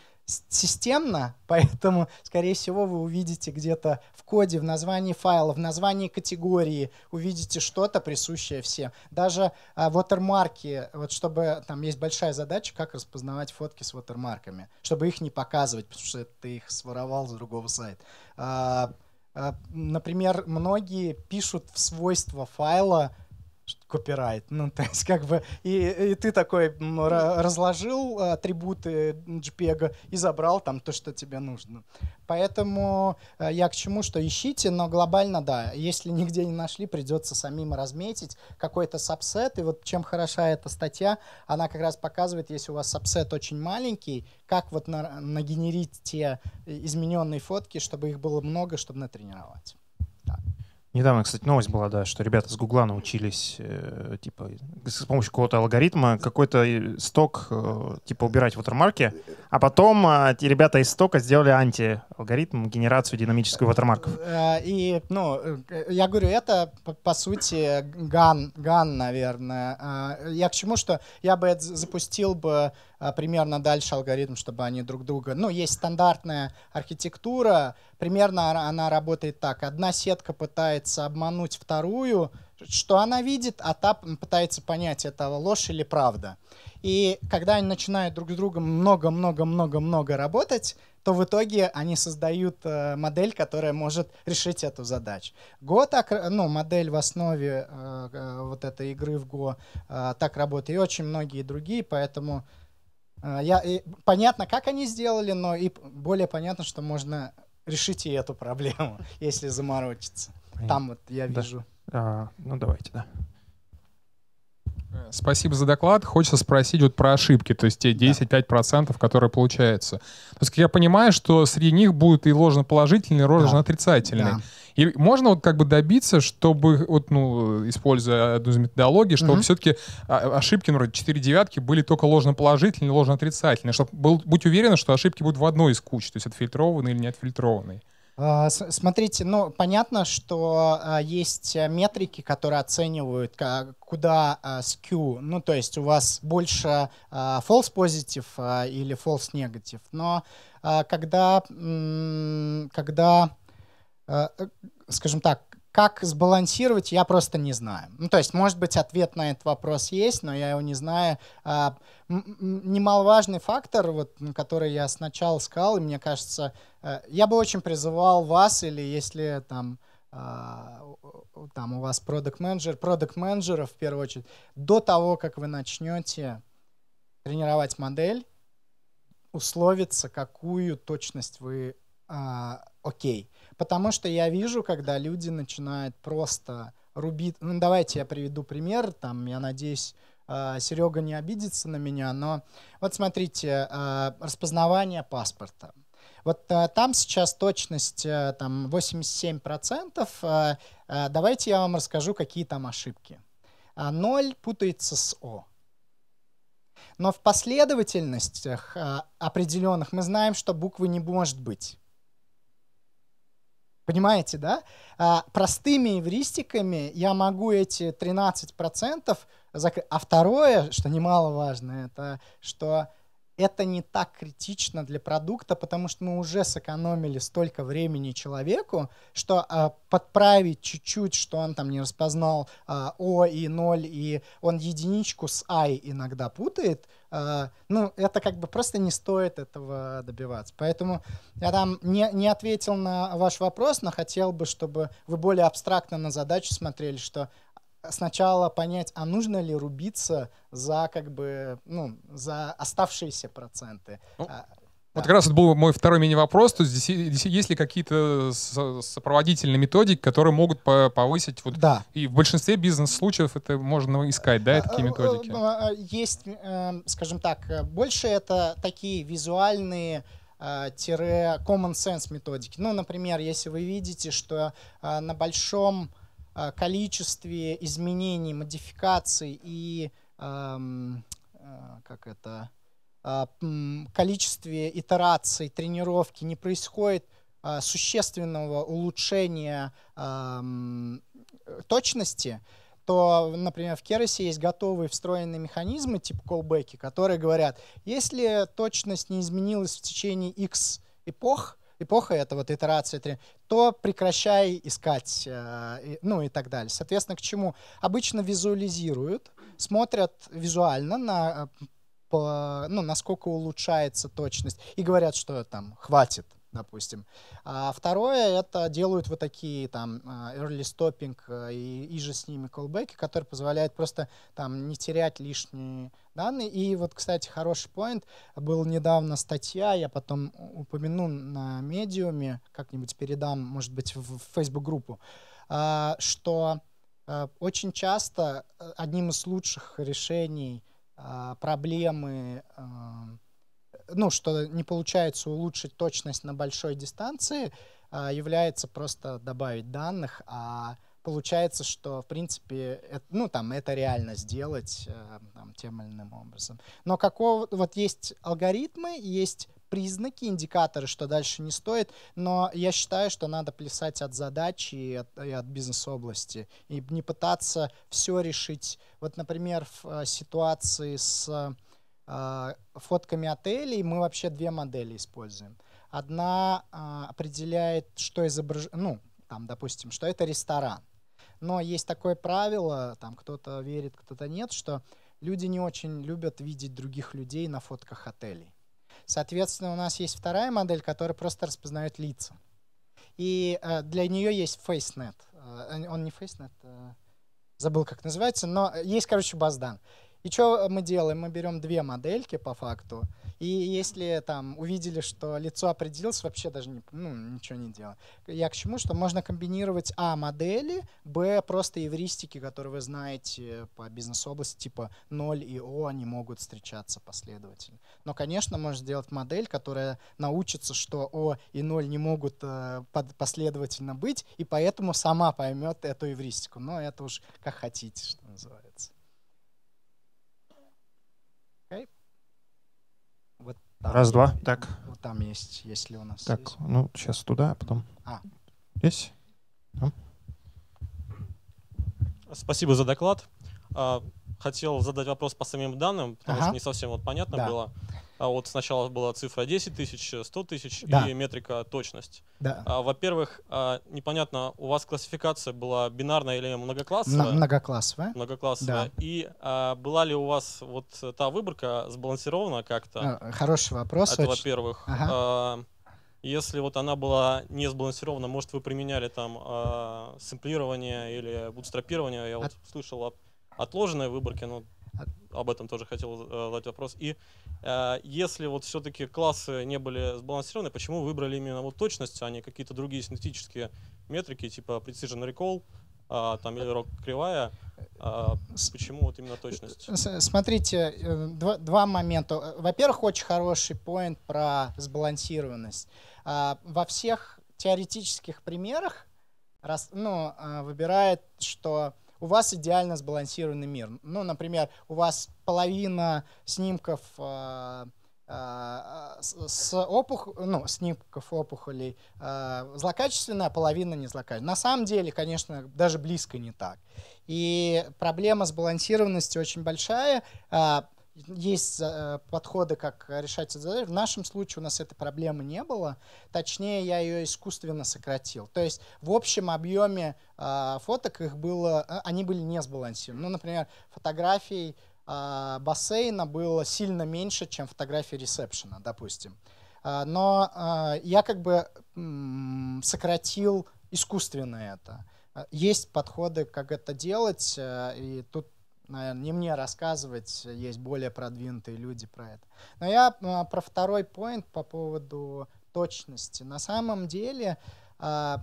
системно, поэтому, скорее всего, вы увидите где-то в коде, в названии файла, в названии категории, увидите что-то присущее всем. Даже а, watermarки, вот чтобы, там есть большая задача, как распознавать фотки с watermarками, чтобы их не показывать, потому что ты их своровал с другого сайта. А, а, например, многие пишут в свойства файла копирайт. Ну, то есть, как бы, и, и ты такой разложил э, атрибуты JPEG и забрал там то, что тебе нужно. Поэтому э, я к чему, что ищите, но глобально, да, если нигде не нашли, придется самим разметить какой-то сабсет. И вот чем хороша эта статья, она как раз показывает, если у вас сабсет очень маленький, как вот на, нагенерить те э, измененные фотки, чтобы их было много, чтобы натренировать. Недавно, кстати, новость была, да, что ребята с Гугла научились, э, типа, с помощью какого-то алгоритма какой-то э, сток, э, типа, убирать в ватермарке, а потом а, ребята из Стока сделали антиалгоритм, генерацию динамическую ватермарков. Э, и, ну, э, я говорю, это, по, по сути, ган, ган, наверное. А, я к чему, что я бы запустил бы а, примерно дальше алгоритм, чтобы они друг друга... Ну, есть стандартная архитектура, примерно она работает так. Одна сетка пытается обмануть вторую, что она видит, а та пытается понять, это ложь или правда. И когда они начинают друг с другом много-много-много-много работать, то в итоге они создают э, модель, которая может решить эту задачу. Go так, э, ну, модель в основе э, вот этой игры в Go так работает, и очень многие другие, поэтому я, и понятно, как они сделали, но и более понятно, что можно решить и эту проблему, если заморочиться. Там вот я вижу. Да. А, ну давайте, да. Спасибо за доклад. Хочется спросить вот про ошибки, то есть те 10-5%, да. которые получаются. То есть я понимаю, что среди них будут и ложноположительные, и ложноотрицательные. Да. И можно вот как бы добиться, чтобы, вот, ну, используя одну из методологий, чтобы угу. все-таки а, ошибки, ну, вроде 4 девятки были только ложноположительные, ложноотрицательные, чтобы был, быть уверены, что ошибки будут в одной из куч, то есть отфильтрованные или не отфильтрованные. А, смотрите, ну, понятно, что а, есть э, метрики, которые оценивают, а, куда skew, ну, то есть у вас больше false positive или false negative, но когда, когда э, скажем так, как сбалансировать, я просто не знаю. Ну, то есть, может быть, ответ на этот вопрос есть, но я его не знаю. А, немаловажный фактор, вот, который я сначала сказал, и мне кажется, э, я бы очень призывал вас, или если там а, там у вас продукт менеджер продукт менеджера в первую очередь, до того, как вы начнете тренировать модель, условиться, какую точность вы а, окей. Потому что я вижу, когда люди начинают просто рубить... Ну, давайте я приведу пример, там, я надеюсь, э, Серега не обидится на меня, но вот смотрите, э, распознавание паспорта. Вот э, там сейчас точность там 87%. Давайте я вам расскажу, какие там ошибки. 0 а путается с О. Но в последовательностях определенных мы знаем, что буквы не может быть. Понимаете, да? А, простыми эвристиками я могу эти 13% закрыть. А второе, что немаловажно, это что это не так критично для продукта, потому что мы уже сэкономили столько времени человеку, что а, подправить чуть-чуть, что он там не распознал а, О и 0, и он единичку с I иногда путает, Э, ну, это как бы просто не стоит этого добиваться. Поэтому я там не, не ответил на ваш вопрос, но хотел бы, чтобы вы более абстрактно на задачу смотрели, что сначала понять, а нужно ли рубиться за как бы, ну, за оставшиеся проценты. Ну, а, вот как раз это был мой второй мини-вопрос. То есть здесь, есть ли какие-то э, сопроводительные методики, которые могут повысить? Вот, да. И в большинстве бизнес-случаев это можно искать, да, а, такие э, методики? Э, есть, эм, скажем так, больше это такие визуальные тире common sense методики. Ну, например, если вы видите, что на большом количестве изменений, модификаций и эм, как это а, количестве итераций, тренировки не происходит а, существенного улучшения а, точности, то, например, в Керосе есть готовые встроенные механизмы типа колбеки, которые говорят, если точность не изменилась в течение X эпох, эпоха это вот итерация, то прекращай искать, э, ну и так далее. Соответственно, к чему? Обычно визуализируют, смотрят визуально на э, по, ну, насколько улучшается точность. И говорят, что там хватит, допустим. А второе, это делают вот такие там а, early stopping а, и, и же с ними callback, которые позволяют просто там не терять лишние данные. И вот, кстати, хороший point. Был недавно статья, я потом упомяну на медиуме, как-нибудь передам, может быть, в Facebook-группу, а, что очень часто одним из лучших решений — а, проблемы, а, ну, что не получается улучшить точность на большой дистанции, а, является просто добавить данных, а получается, что, в принципе, это, ну, там, это реально сделать э, там, тем или иным образом. Но какого, вот есть алгоритмы, есть признаки, индикаторы, что дальше не стоит, но я считаю, что надо плясать от задачи и от, и от бизнес-области, и не пытаться все решить. Вот, например, в э, ситуации с э, фотками отелей мы вообще две модели используем. Одна э, определяет, что изображено, ну, там, допустим, что это ресторан. Но есть такое правило, там кто-то верит, кто-то нет, что люди не очень любят видеть других людей на фотках отелей. Соответственно, у нас есть вторая модель, которая просто распознает лица. И э, для нее есть FaceNet. Э, он не FaceNet, э, забыл, как называется, но э, есть, короче, баздан. И что э, мы делаем? Мы берем две модельки по факту, и если там увидели, что лицо определилось, вообще даже не, ну, ничего не делаем. Я к чему? Что можно комбинировать а. модели, б. просто евристики, которые вы знаете по бизнес-области, типа 0 и о, они могут встречаться последовательно. Но, конечно, можно сделать модель, которая научится, что о и 0 не могут э, последовательно быть, и поэтому сама поймет эту евристику. Но это уж как хотите, что называется. Там, Раз, два, так. Вот там есть, есть ли у нас. Так, есть? ну сейчас туда, а потом. А. Здесь? Там. Спасибо за доклад. А, хотел задать вопрос по самим данным, потому ага. что не совсем вот понятно да. было. А вот сначала была цифра 10 тысяч, 100 тысяч да. и метрика точность. Да. А, во-первых, а, непонятно, у вас классификация была бинарная или многоклассовая? М- многоклассовая. Многоклассовая. Да. И а, была ли у вас вот та выборка сбалансирована как-то? А, хороший вопрос. Это, во-первых. Ага. А, если вот она была не сбалансирована, может, вы применяли там э, сэмплирование или бутстропирование? Я От... вот слышал об отложенной выборке, но а, об этом тоже хотел э, задать вопрос. И э, если вот все-таки классы не были сбалансированы, почему выбрали именно вот точность, а не какие-то другие синтетические метрики, типа precision recall, э, там или рок кривая? Э, почему вот именно точность? Смотрите, э, два, два момента. Во-первых, очень хороший поинт про сбалансированность. Во всех теоретических примерах раз, ну, э, выбирает, что у вас идеально сбалансированный мир. Ну, например, у вас половина снимков э, э, с опух... ну, снимков опухолей э, злокачественная, а половина не злокачественная. На самом деле, конечно, даже близко не так. И проблема сбалансированности очень большая. Э, есть э, подходы, как решать эту задачу. В нашем случае у нас этой проблемы не было. Точнее, я ее искусственно сократил. То есть в общем объеме э, фоток их было, э, они были не сбалансированы. Ну, например, фотографий э, бассейна было сильно меньше, чем фотографий ресепшена, допустим. Э, но э, я как бы э, сократил искусственно это. Э, есть подходы, как это делать, и тут наверное, не мне рассказывать, есть более продвинутые люди про это. Но я а, про второй поинт по поводу точности. На самом деле а,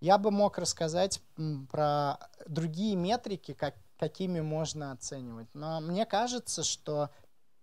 я бы мог рассказать про другие метрики, как, какими можно оценивать. Но мне кажется, что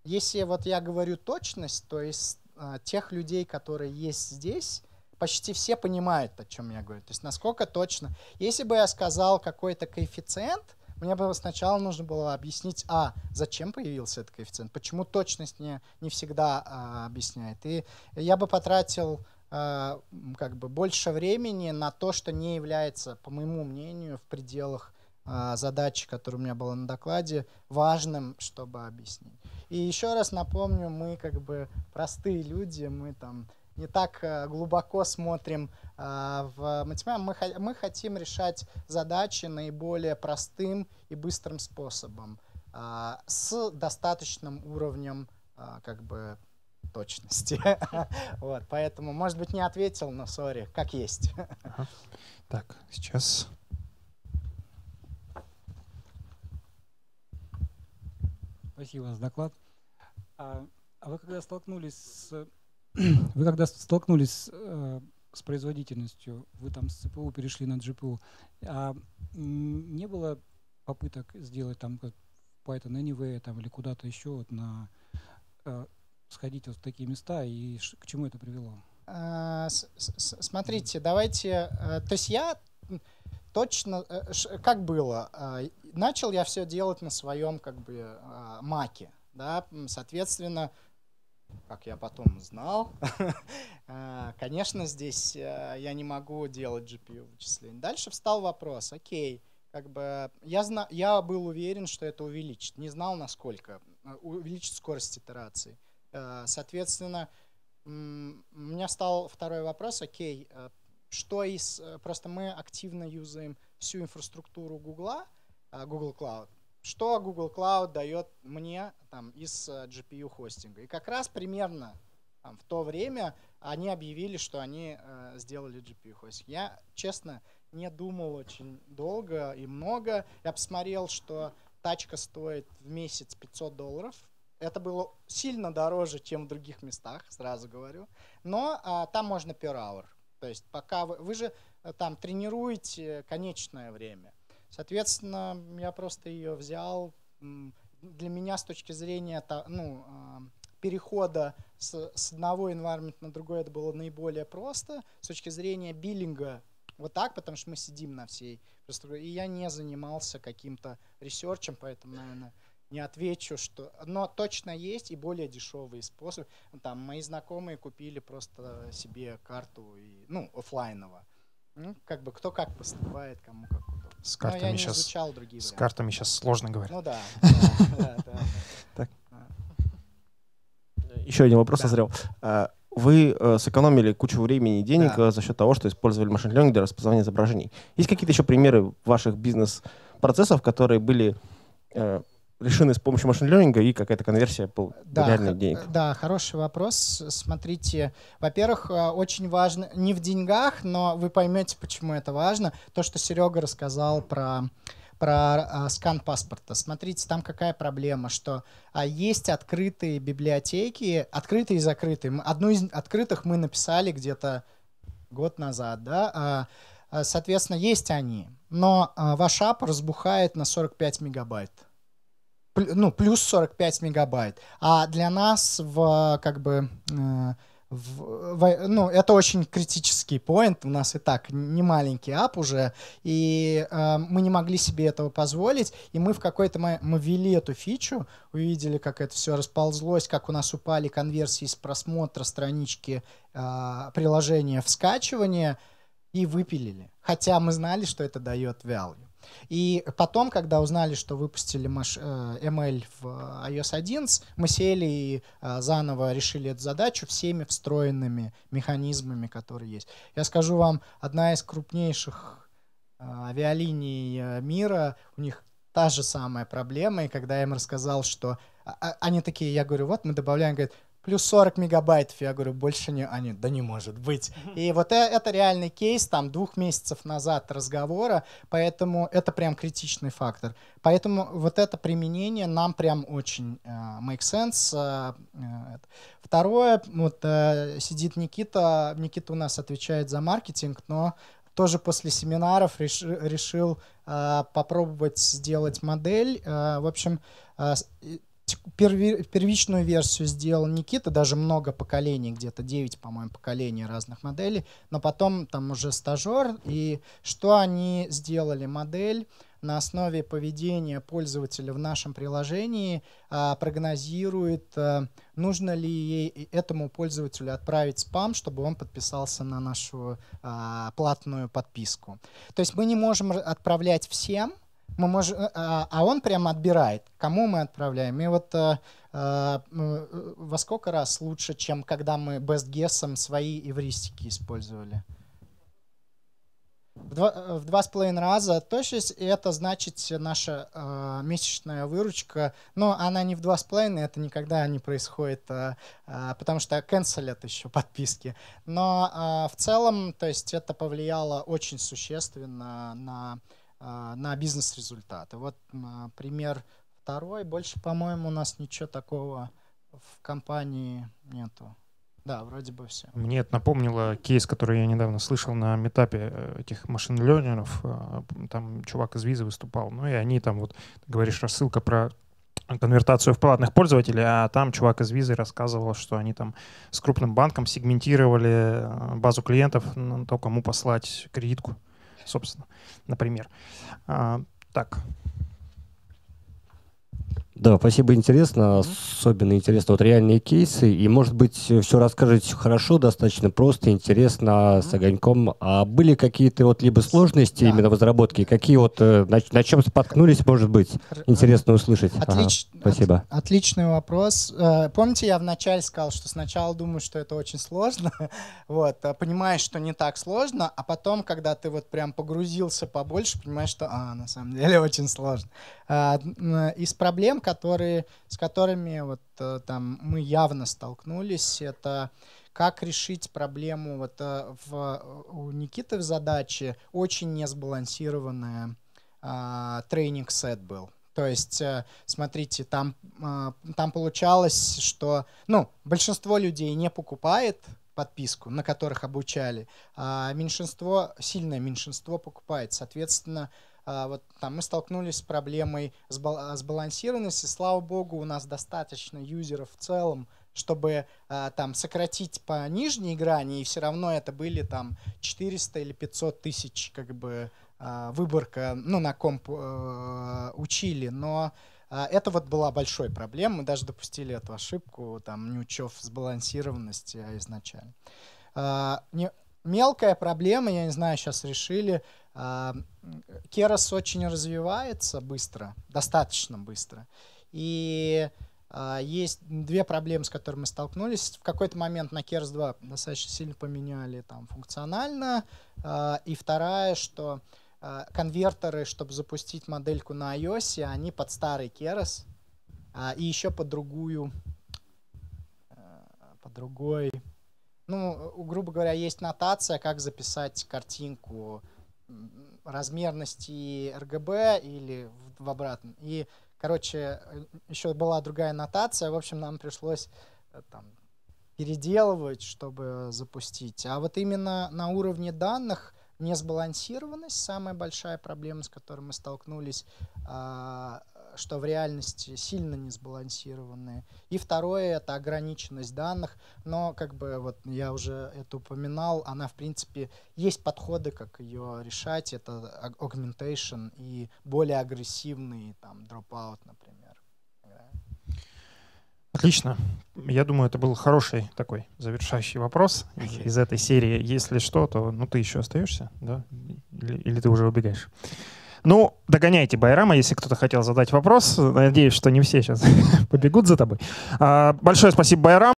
если вот я говорю точность, то из а, тех людей, которые есть здесь, почти все понимают, о чем я говорю. То есть насколько точно. Если бы я сказал какой-то коэффициент – мне бы сначала нужно было объяснить, а, зачем появился этот коэффициент, почему точность не, не всегда а, объясняет. И я бы потратил а, как бы больше времени на то, что не является, по моему мнению, в пределах а, задачи, которая у меня была на докладе, важным, чтобы объяснить. И еще раз напомню, мы как бы простые люди, мы там не так э, глубоко смотрим э, в математику. Мы хотим решать задачи наиболее простым и быстрым способом э, с достаточным уровнем как бы точности. вот, поэтому, может быть, не ответил, но сори, как есть. Так, сейчас. Спасибо за доклад. А, а вы когда столкнулись с Вы когда столкнулись э, с производительностью, вы там с CPU перешли на GPU, а не было попыток сделать там как Python Anyway там, или куда-то еще вот на э, сходить вот в такие места и к чему это привело? А, смотрите, давайте, э, то есть я точно, э, как было, а, начал я все делать на своем как бы а, маке, да, соответственно, как я потом знал, а, конечно, здесь э, я не могу делать GPU вычисление. Дальше встал вопрос, окей, как бы я, зна я был уверен, что это увеличит, не знал насколько, э, увеличит скорость итерации. Э, соответственно, у меня стал второй вопрос, окей, что из... Просто мы активно юзаем всю инфраструктуру Google, Google Cloud, что Google Cloud дает мне там, из э, GPU хостинга. И как раз примерно там, в то время они объявили, что они э, сделали GPU хостинг. Я, честно, не думал очень долго и много. Я посмотрел, что тачка стоит в месяц 500 долларов. Это было сильно дороже, чем в других местах, сразу говорю. Но а, там можно per hour. То есть пока вы, вы же э, там тренируете конечное время. Соответственно, я просто ее взял. Для меня с точки зрения ну, а, перехода с, одного environment на другой это было наиболее просто. С точки зрения биллинга вот так, потому что мы сидим на всей И я не занимался каким-то ресерчем, поэтому, наверное, не отвечу, что... Но точно есть и более дешевые способы. Там мои знакомые купили просто себе карту, и, ну, офлайново. Ну, как бы кто как поступает, кому как с картами сейчас, с картами сейчас сложно говорить. Ну да. Еще один вопрос созрел. А, вы э, сэкономили кучу времени и денег э, за счет того, что использовали машин learning для распознавания изображений. Есть какие-то еще примеры ваших бизнес-процессов, которые были э, решены с помощью машин-лернинга и какая-то конверсия по да, реальным денег? Э, да, хороший вопрос. Смотрите, во-первых, э, очень важно, не в деньгах, но вы поймете, почему это важно, то, что Серега рассказал про про а, скан паспорта. Смотрите, там какая проблема, что а, есть открытые библиотеки, открытые и закрытые. Одну из открытых мы написали где-то год назад, да, а, а соответственно, есть они, но а, ваш ап разбухает на 45 мегабайт ну, плюс 45 мегабайт. А для нас в, как бы, э, в, в, ну, это очень критический поинт, у нас и так не маленький ап уже, и э, мы не могли себе этого позволить, и мы в какой-то момент мы ввели эту фичу, увидели, как это все расползлось, как у нас упали конверсии с просмотра странички э, приложения в скачивание, и выпилили. Хотя мы знали, что это дает value. И потом, когда узнали, что выпустили э, ML в iOS 11, мы сели и э, заново решили эту задачу всеми встроенными механизмами, которые есть. Я скажу вам, одна из крупнейших э, авиалиний мира, у них та же самая проблема, и когда я им рассказал, что а, а, они такие, я говорю, вот мы добавляем, говорят, плюс 40 мегабайтов. Я говорю, больше не... Они, а да не может быть. И вот э, это реальный кейс, там, двух месяцев назад разговора, поэтому это прям критичный фактор. Поэтому вот это применение нам прям очень uh, make sense. Uh, второе, вот uh, сидит Никита, Никита у нас отвечает за маркетинг, но тоже после семинаров реш, решил э, попробовать сделать модель. Э, в общем, э, первичную версию сделал Никита, даже много поколений, где-то 9, по-моему, поколений разных моделей, но потом там уже стажер, и что они сделали? Модель на основе поведения пользователя в нашем приложении а, прогнозирует, а, нужно ли ей, этому пользователю отправить спам, чтобы он подписался на нашу а, платную подписку. То есть мы не можем отправлять всем, мы можем, э, а, а, он прямо отбирает, кому мы отправляем. И вот а, а, во сколько раз лучше, чем когда мы best guess'ом свои эвристики использовали? В два, в два с половиной раза То есть это значит наша э, месячная выручка, но она не в два с половиной, это никогда не происходит, э, э, потому что канцелят еще подписки. Но э, в целом, то есть это повлияло очень существенно на, на а, на бизнес-результаты. Вот а, пример второй. Больше, по-моему, у нас ничего такого в компании нету. Да, вроде бы все. Мне это напомнило кейс, который я недавно слышал на метапе э, этих машин-лернеров. А, там чувак из визы выступал. Ну и они там, вот, говоришь, рассылка про конвертацию в платных пользователей, а там чувак из визы рассказывал, что они там с крупным банком сегментировали э, базу клиентов на то, кому послать кредитку собственно, например. А, так, да, спасибо, интересно. Особенно интересно вот реальные кейсы. И, может быть, все расскажете хорошо, достаточно просто, интересно, а с огоньком. А были какие-то вот либо сложности да. именно в разработке? Какие вот, э, на, на чем споткнулись, может быть? Э, интересно услышать. Отлич... Ага, спасибо. От, отличный вопрос. Э, помните, я вначале сказал, что сначала думаю, что это очень сложно. вот, а понимаешь, что не так сложно, а потом, когда ты вот прям погрузился побольше, понимаешь, что, а, на самом деле очень сложно. А, из проблем, которые которые, с которыми вот э, там мы явно столкнулись. Это как решить проблему вот э, в, э, у Никиты в задаче очень несбалансированная а, тренинг-сет был. То есть, смотрите, там, там получалось, что ну, большинство людей не покупает подписку, на которых обучали, а меньшинство, сильное меньшинство покупает. Соответственно, а, вот там мы столкнулись с проблемой сбалансированности. А, Слава богу, у нас достаточно юзеров в целом, чтобы а, там сократить по нижней грани, и все равно это были там 400 или 500 тысяч как бы выборка, ну, на комп э, учили, но это вот была большой проблема. Мы даже допустили эту ошибку, там, не учев сбалансированности изначально. Мелкая проблема, я не знаю, сейчас решили, Керос очень развивается быстро, достаточно быстро. И э, есть две проблемы, с которыми мы столкнулись. В какой-то момент на Керос 2 достаточно сильно поменяли там функционально. Э, и вторая, что э, конвертеры, чтобы запустить модельку на iOS, они под старый Керос э, и еще под другую, э, под другой. Ну, грубо говоря, есть нотация, как записать картинку размерности РГБ или в, в обратном. И, короче, э, еще была другая нотация. В общем, нам пришлось э, там, переделывать, чтобы запустить. А вот именно на уровне данных несбалансированность самая большая проблема, с которой мы столкнулись. А, что в реальности сильно не сбалансированные. И второе — это ограниченность данных, но, как бы, вот я уже это упоминал, она, в принципе, есть подходы, как ее решать, это augmentation и более агрессивный, там, dropout, например. Отлично. Я думаю, это был хороший такой завершающий вопрос okay. из этой серии. Если что, то ну ты еще остаешься, да? Или, или ты уже убегаешь? Ну, догоняйте Байрама, если кто-то хотел задать вопрос. Надеюсь, что не все сейчас побегут за тобой. А, большое спасибо, Байрам.